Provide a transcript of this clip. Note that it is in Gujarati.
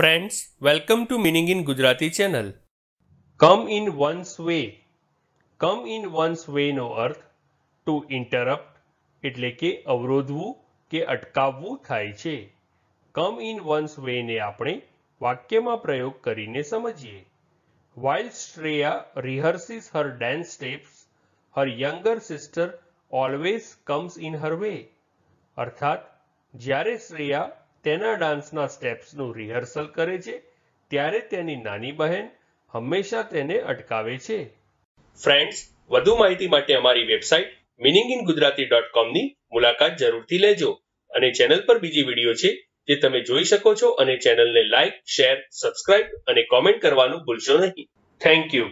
friends welcome to meaning in Gujarati channel come in one's way come in one's વેનો અર્થ ટુ ઇન્ટરપ્ટ એટલે કે અવરોધવું કે અટકાવવું થાય છે કમ ઇન વન્સ વેને આપણે વાક્યમાં પ્રયોગ કરીને સમજીએ while Shreya rehearses her dance steps her younger sister always comes in her way અર્થાત જ્યારે શ્રેયા તેના ડાન્સના સ્ટેપ્સનું રિહર્સલ કરે છે ત્યારે તેની નાની બહેન હંમેશા તેને અટકાવે છે ફ્રેન્ડ્સ વધુ માહિતી માટે અમારી website meaning in Gujarati dot કોમની મુલાકાત જરૂરથી લેજો અને ચેનલ પર બીજી વિડીયો છે જે તમે જોઈ શકો છો અને ચેનલને લાઇક શેર સબસ્ક્રાઇબ અને કોમેન્ટ કરવાનું ભૂલશો નહીં થેન્ક યુ